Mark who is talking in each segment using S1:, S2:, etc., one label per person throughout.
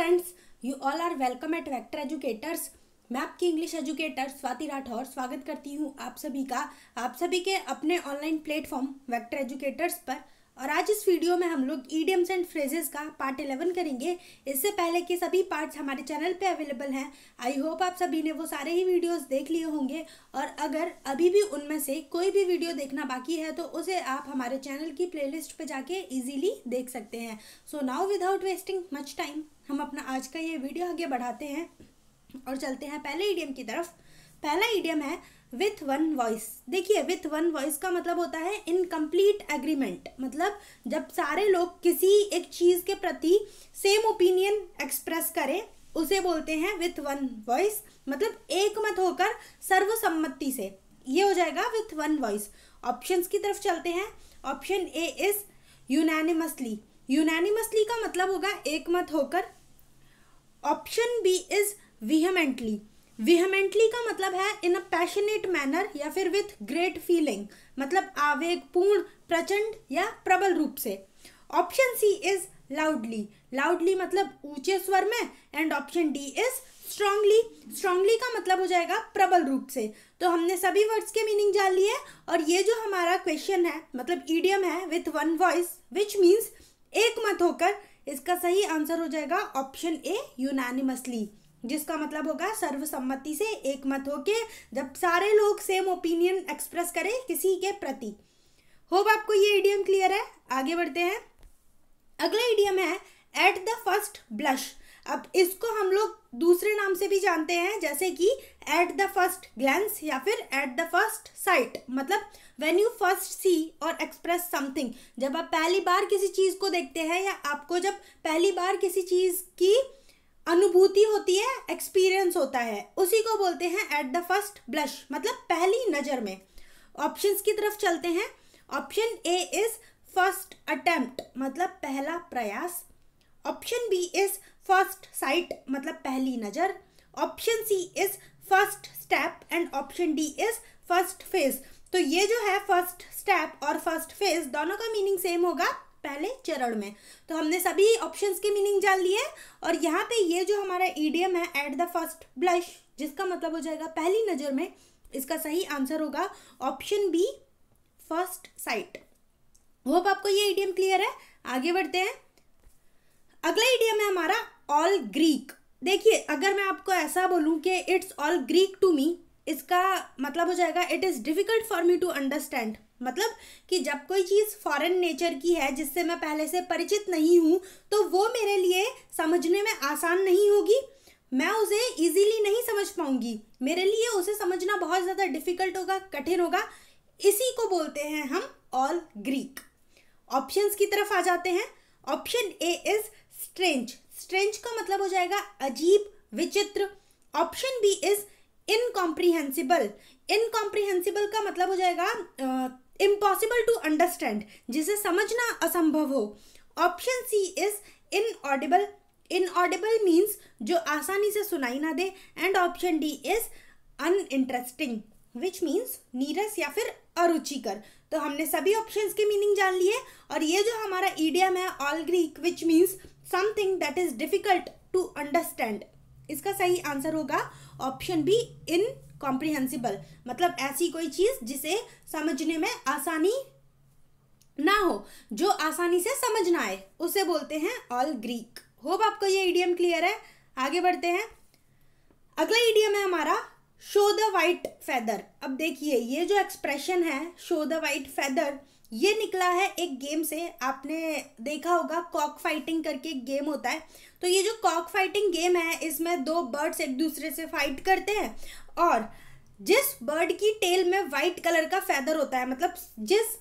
S1: friends you all are welcome at Vector Educators मैं आपकी English educator Swati Rathore स्वागत करती हूँ आप सभी का आप सभी के अपने ऑनलाइन प्लेटफॉर्म वेक्टर एजुकेटर्स पर और आज इस वीडियो में हम लोग ईडियम्स एंड फ्रेजेस का पार्ट इलेवन करेंगे इससे पहले के सभी पार्ट्स हमारे चैनल पे अवेलेबल हैं आई होप आप सभी ने वो सारे ही वीडियोस देख लिए होंगे और अगर अभी भी उनमें से कोई भी वीडियो देखना बाकी है तो उसे आप हमारे चैनल की प्लेलिस्ट पे जाके इजीली देख सकते हैं so now without wasting much time हम अपना आज का ये वीडियो आगे बढ़ाते हैं और चलते हैं पहले ईडीएम की तरफ पहला ईडियम है विथ वन वॉइस देखिए विथ वन वॉइस का मतलब होता है इनकम्प्लीट एग्रीमेंट मतलब जब सारे लोग किसी एक चीज़ के प्रति सेम ओपिनियन एक्सप्रेस करें उसे बोलते हैं विथ वन वॉइस मतलब एक मत होकर सर्वसम्मति से ये हो जाएगा विथ वन वॉइस ऑप्शंस की तरफ चलते हैं option A is unanimously unanimously का मतलब होगा एक मत होकर option B is vehemently vehemently का मतलब है इन अ पैशनेट मैनर या फिर विथ ग्रेट फीलिंग मतलब आवेगपूर्ण प्रचंड या प्रबल रूप से option C is loudly loudly मतलब ऊंचे स्वर में and option D is strongly strongly का मतलब हो जाएगा प्रबल रूप से तो हमने सभी वर्ड्स के मीनिंग जान लिए और ये जो हमारा क्वेश्चन है मतलब ईडियम है with one voice which means एक मत होकर इसका सही आंसर हो जाएगा ऑप्शन ए यूनानिमसली जिसका मतलब होगा सर्वसम्मति से एक मत होके जब सारे लोग सेम ओपिनियन एक्सप्रेस करें किसी के प्रति होप आपको ये इडियम क्लियर है आगे बढ़ते हैं अगला इडियम है एट द फर्स्ट ब्लश अब इसको हम लोग दूसरे नाम से भी जानते हैं जैसे कि एट द फर्स्ट ग्लैंस या फिर एट द फर्स्ट साइट मतलब व्हेन यू फर्स्ट सी और एक्सप्रेस समथिंग जब आप पहली बार किसी चीज़ को देखते हैं या आपको जब पहली बार किसी चीज़ की अनुभूति होती है एक्सपीरियंस होता है उसी को बोलते हैं एट द फर्स्ट ब्लश मतलब पहली नज़र में ऑप्शन की तरफ चलते हैं option A is first attempt मतलब पहला प्रयास option B is first sight मतलब पहली नज़र option C is first step and option D is first phase तो ये जो है फर्स्ट स्टेप और फर्स्ट फेज दोनों का मीनिंग सेम होगा पहले चरण में तो हमने सभी ऑप्शंस की मीनिंग जान ली है और यहाँ पे ये जो हमारा ईडियम है एट द फर्स्ट ब्लश जिसका मतलब हो जाएगा पहली नज़र में इसका सही आंसर होगा option B first sight hope आपको ये ईडियम क्लियर है आगे बढ़ते हैं अगला ईडियम है हमारा ऑल ग्रीक देखिए अगर मैं आपको ऐसा बोलूँ कि it's all Greek to me इसका मतलब हो जाएगा it is difficult for me to understand मतलब कि जब कोई चीज़ फॉरेन नेचर की है जिससे मैं पहले से परिचित नहीं हूँ तो वो मेरे लिए समझने में आसान नहीं होगी मैं उसे इजीली नहीं समझ पाऊंगी मेरे लिए उसे समझना बहुत ज़्यादा डिफिकल्ट होगा कठिन होगा इसी को बोलते हैं हम ऑल ग्रीक ऑप्शंस की तरफ आ जाते हैं option A is strange strange का मतलब हो जाएगा अजीब विचित्र option B is incomprehensible incomprehensible का मतलब हो जाएगा इम्पॉसिबल टू अंडरस्टैंड जिसे समझना असंभव हो option C is inaudible inaudible means जो आसानी से सुनाई ना दे and option D is uninteresting which means नीरस या फिर अरुचिकर तो हमने सभी ऑप्शंस के मीनिंग जान लिए और ये जो हमारा ईडियम है all Greek which means something that is difficult to understand इसका सही आंसर होगा ऑप्शन बी इन कॉम्प्रिहेंसिबल मतलब ऐसी कोई चीज़ जिसे समझने में आसानी ना हो जो आसानी से समझ ना आए उसे बोलते हैं ऑल ग्रीक होप आपको ये ईडियम क्लियर है आगे बढ़ते हैं अगला ईडियम है हमारा शो द वाइट फैदर अब देखिए ये जो एक्सप्रेशन है शो द वाइट फैदर ये निकला है एक गेम से आपने देखा होगा कॉक फाइटिंग करके एक गेम होता है तो ये जो कॉक फाइटिंग गेम है इसमें दो बर्ड्स एक दूसरे से फाइट करते हैं और जिस बर्ड की टेल में वाइट कलर का फैदर होता है मतलब जिस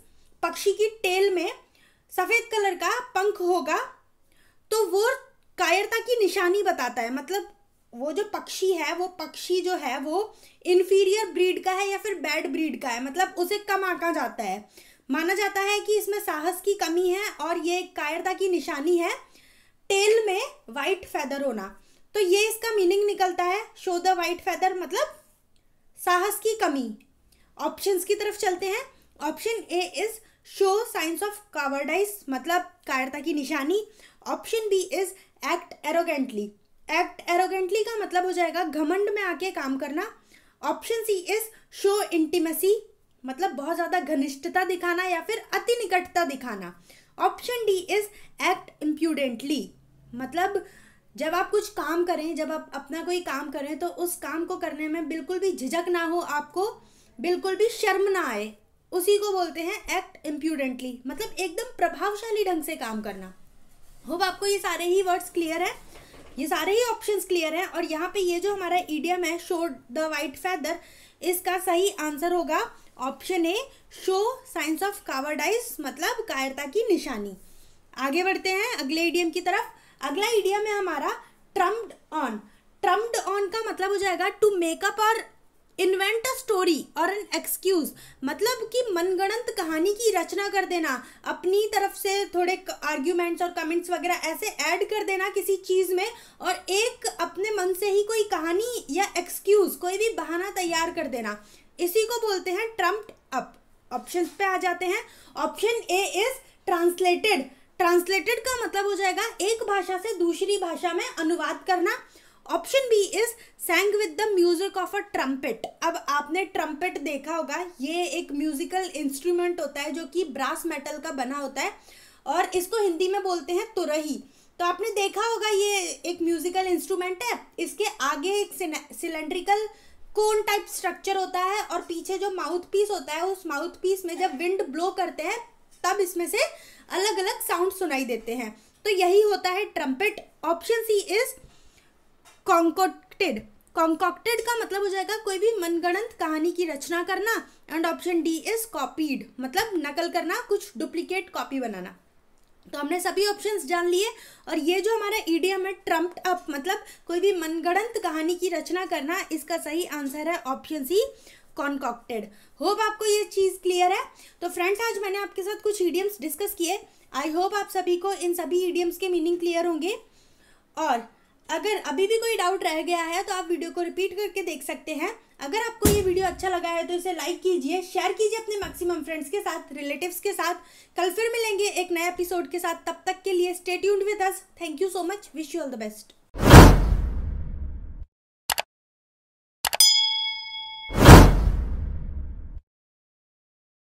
S1: पक्षी की टेल में सफ़ेद कलर का पंख होगा तो वो कायरता की निशानी बताता है मतलब वो जो पक्षी है वो पक्षी जो है वो इन्फीरियर ब्रीड का है या फिर बैड ब्रीड का है मतलब उसे कम आंका जाता है माना जाता है कि इसमें साहस की कमी है और ये कायरता की निशानी है टेल में वाइट फैदर होना तो ये इसका मीनिंग निकलता है शो द वाइट फैदर मतलब साहस की कमी ऑप्शंस की तरफ चलते हैं option A is show signs of cowardice मतलब कायरता की निशानी option B is act arrogantly act arrogantly का मतलब हो जाएगा घमंड में आके काम करना option C is show intimacy मतलब बहुत ज़्यादा घनिष्ठता दिखाना या फिर अति निकटता दिखाना option D is act impudently मतलब जब आप कुछ काम करें जब आप अपना कोई काम करें तो उस काम को करने में बिल्कुल भी झिझक ना हो आपको बिल्कुल भी शर्म ना आए उसी को बोलते हैं एक्ट इम्प्यूडेंटली मतलब एकदम प्रभावशाली ढंग से काम करना होप आपको ये सारे ही वर्ड्स क्लियर है ये सारे ही ऑप्शंस क्लियर हैं और यहाँ पे ये जो हमारा ईडियम है शो द वाइट फैदर इसका सही आंसर होगा option A show signs of cowardice मतलब कायरता की निशानी आगे बढ़ते हैं अगले ईडियम की तरफ अगला इडियम है हमारा ट्रम्ड ऑन ट्रम्ड ऑन का मतलब हो जाएगा टू मेकअप और इन्वेंट अ स्टोरी और एन एक्सक्यूज मतलब कि मनगणंत कहानी की रचना कर देना अपनी तरफ से थोड़े आर्ग्यूमेंट्स और कमेंट्स वगैरह ऐसे ऐड कर देना किसी चीज़ में और एक अपने मन से ही कोई कहानी या एक्सक्यूज कोई भी बहाना तैयार कर देना इसी को बोलते हैं ट्रम्प अप ऑप्शन पे आ जाते हैं option A is translated translated का मतलब हो जाएगा एक भाषा से दूसरी भाषा में अनुवाद करना option B is sang with the music of a trumpet अब आपने ट्रम्पेट देखा होगा ये एक म्यूजिकल इंस्ट्रूमेंट होता है जो कि ब्रास मेटल का बना होता है और इसको हिंदी में बोलते हैं तुरही तो आपने देखा होगा ये एक म्यूजिकल इंस्ट्रूमेंट है इसके आगे एक सिलेंड्रिकल कोन टाइप स्ट्रक्चर होता है और पीछे जो माउथ पीस होता है उस माउथ पीस में जब विंड ब्लो करते हैं तब इसमें से अलग अलग साउंड सुनाई देते हैं तो यही होता है trumpet option C is concocted concocted का मतलब हो जाएगा कोई भी मनगणंत कहानी की रचना करना and option D is copied मतलब नकल करना कुछ डुप्लीकेट कॉपी बनाना तो हमने सभी ऑप्शंस जान लिए और ये जो हमारा ईडीएम है ट्रम्प अप मतलब कोई भी मनगणंत कहानी की रचना करना इसका सही आंसर है ऑप्शन सी कॉन्कॉक्टेड होप आपको ये चीज़ क्लियर है तो फ्रेंड्स आज मैंने आपके साथ कुछ ईडियम्स डिस्कस किए आई होप आप सभी को इन सभी ईडियम्स के मीनिंग क्लियर होंगे और अगर अभी भी कोई डाउट रह गया है तो आप वीडियो को रिपीट करके देख सकते हैं अगर आपको ये वीडियो अच्छा लगा है तो इसे लाइक कीजिए शेयर कीजिए अपने मैक्सिमम फ्रेंड्स के साथ रिलेटिव्स के साथ कल फिर मिलेंगे एक नए एपिसोड के साथ तब तक के लिए stay tuned with us thank you so much wish you all the best